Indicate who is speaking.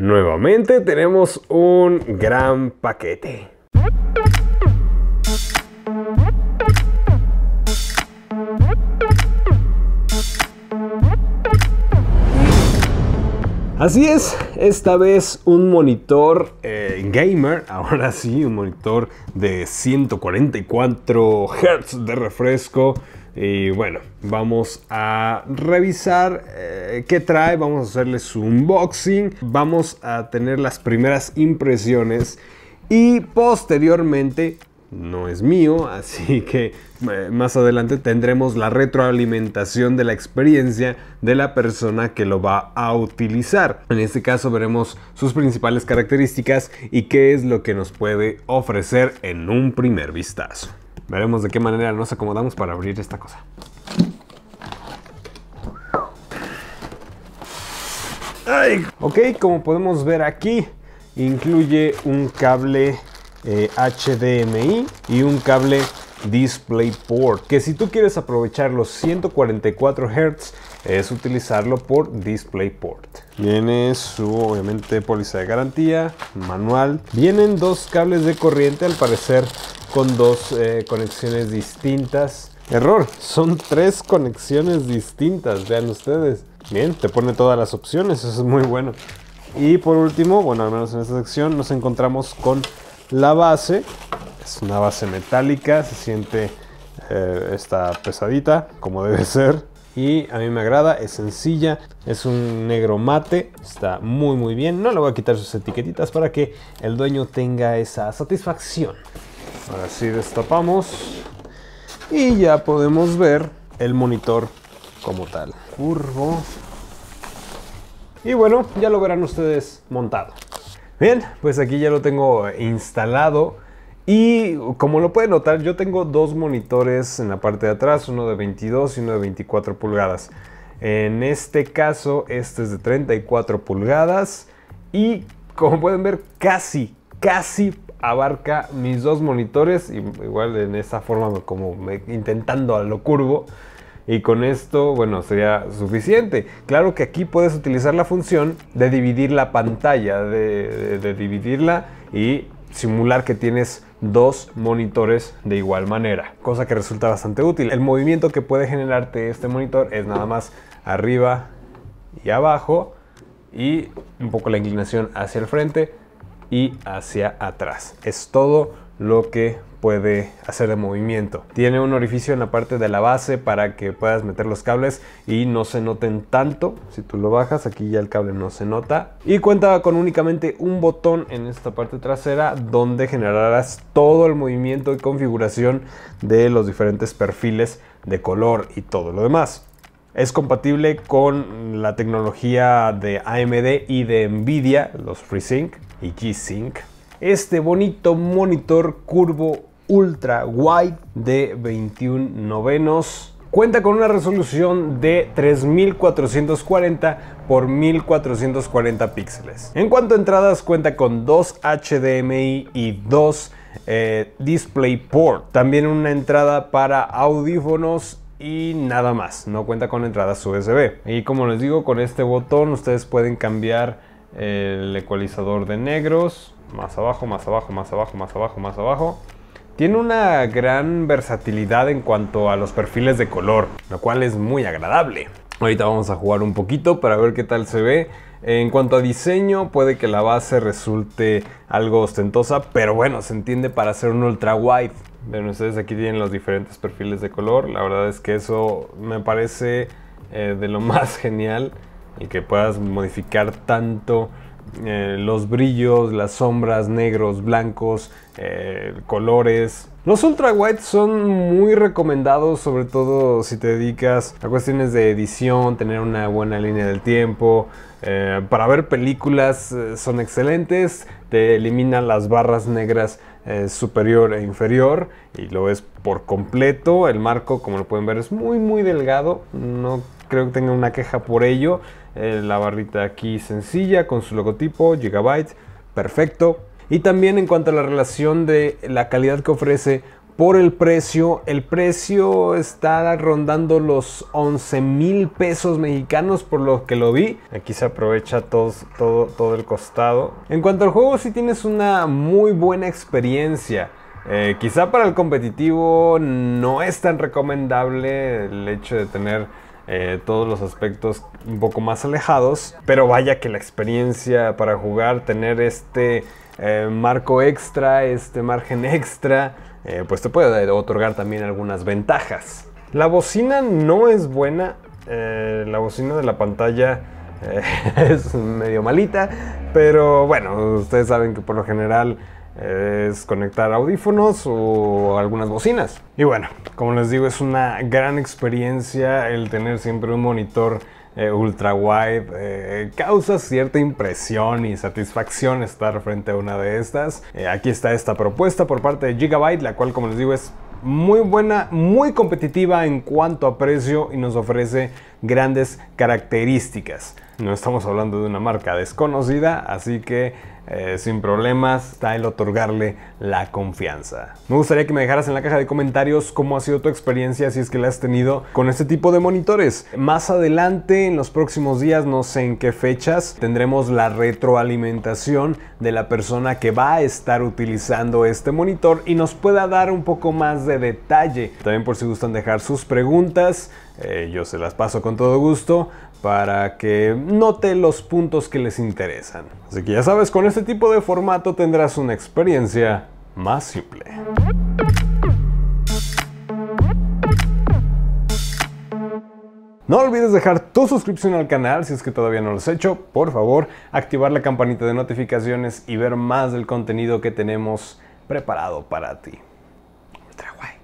Speaker 1: Nuevamente tenemos un gran paquete. Así es, esta vez un monitor eh, gamer, ahora sí, un monitor de 144 Hz de refresco, y bueno, vamos a revisar eh, qué trae, vamos a hacerle su unboxing, vamos a tener las primeras impresiones y posteriormente no es mío, así que eh, más adelante tendremos la retroalimentación de la experiencia de la persona que lo va a utilizar. En este caso veremos sus principales características y qué es lo que nos puede ofrecer en un primer vistazo. Veremos de qué manera nos acomodamos para abrir esta cosa. Ok, como podemos ver aquí, incluye un cable HDMI eh, y un cable DisplayPort, que si tú quieres aprovechar los 144 Hz es utilizarlo por DisplayPort. Viene su obviamente póliza de garantía, manual. Vienen dos cables de corriente, al parecer con dos eh, conexiones distintas. Error, son tres conexiones distintas, vean ustedes. Bien, te pone todas las opciones, eso es muy bueno. Y por último, bueno, al menos en esta sección nos encontramos con la base. Es una base metálica, se siente eh, esta pesadita, como debe ser. Y a mí me agrada, es sencilla, es un negro mate, está muy muy bien. No le voy a quitar sus etiquetitas para que el dueño tenga esa satisfacción. Ahora sí destapamos y ya podemos ver el monitor como tal. Curvo. Y bueno, ya lo verán ustedes montado. Bien, pues aquí ya lo tengo instalado. Y como lo pueden notar, yo tengo dos monitores en la parte de atrás, uno de 22 y uno de 24 pulgadas. En este caso, este es de 34 pulgadas y como pueden ver, casi, casi abarca mis dos monitores, igual en esa forma como intentando a lo curvo. Y con esto, bueno, sería suficiente. Claro que aquí puedes utilizar la función de dividir la pantalla, de, de dividirla y simular que tienes dos monitores de igual manera, cosa que resulta bastante útil. El movimiento que puede generarte este monitor es nada más arriba y abajo y un poco la inclinación hacia el frente y hacia atrás. Es todo lo que puede hacer de movimiento. Tiene un orificio en la parte de la base para que puedas meter los cables y no se noten tanto. Si tú lo bajas, aquí ya el cable no se nota. Y cuenta con únicamente un botón en esta parte trasera donde generarás todo el movimiento y configuración de los diferentes perfiles de color y todo lo demás. Es compatible con la tecnología de AMD y de Nvidia, los FreeSync, y G-Sync. Este bonito monitor curvo ultra wide de 21 novenos cuenta con una resolución de 3440 por 1440 píxeles. En cuanto a entradas, cuenta con dos HDMI y dos eh, DisplayPort. También una entrada para audífonos y nada más. No cuenta con entradas USB. Y como les digo, con este botón ustedes pueden cambiar el ecualizador de negros, más abajo, más abajo, más abajo, más abajo, más abajo. Tiene una gran versatilidad en cuanto a los perfiles de color, lo cual es muy agradable. Ahorita vamos a jugar un poquito para ver qué tal se ve. En cuanto a diseño, puede que la base resulte algo ostentosa, pero bueno, se entiende para hacer un ultra wide. Ven ustedes aquí tienen los diferentes perfiles de color. La verdad es que eso me parece eh, de lo más genial y que puedas modificar tanto eh, los brillos, las sombras, negros, blancos, eh, colores. Los ultra whites son muy recomendados, sobre todo si te dedicas a cuestiones de edición, tener una buena línea del tiempo. Eh, para ver películas son excelentes, te eliminan las barras negras superior e inferior y lo ves por completo. El marco, como lo pueden ver, es muy muy delgado, no creo que tenga una queja por ello. Eh, la barrita aquí sencilla con su logotipo, Gigabyte, perfecto. Y también en cuanto a la relación de la calidad que ofrece por el precio, el precio está rondando los 11 mil pesos mexicanos por lo que lo vi. Aquí se aprovecha todo, todo, todo el costado. En cuanto al juego, si tienes una muy buena experiencia. Eh, quizá para el competitivo no es tan recomendable el hecho de tener eh, todos los aspectos un poco más alejados. Pero vaya que la experiencia para jugar, tener este eh, marco extra, este margen extra, eh, pues te puede otorgar también algunas ventajas. La bocina no es buena, la bocina de la pantalla es medio malita, pero bueno, ustedes saben que por lo general es conectar audífonos o algunas bocinas. Y bueno, como les digo, es una gran experiencia el tener siempre un monitor eh, ultra wide. Eh, causa cierta impresión y satisfacción estar frente a una de estas. Eh, aquí está esta propuesta por parte de Gigabyte, la cual, como les digo, es muy buena, muy competitiva en cuanto a precio y nos ofrece grandes características. No estamos hablando de una marca desconocida, así que eh, sin problemas está el otorgarle la confianza. Me gustaría que me dejaras en la caja de comentarios cómo ha sido tu experiencia, si es que la has tenido con este tipo de monitores. Más adelante, en los próximos días, no sé en qué fechas, tendremos la retroalimentación de la persona que va a estar utilizando este monitor y nos pueda dar un poco más de detalle. También por si gustan dejar sus preguntas, eh, yo se las paso con todo gusto para que note los puntos que les interesan. Así que ya sabes, con este tipo de formato tendrás una experiencia más simple. No olvides dejar tu suscripción al canal si es que todavía no lo has hecho. Por favor, activar la campanita de notificaciones y ver más del contenido que tenemos preparado para ti. Ultra guay.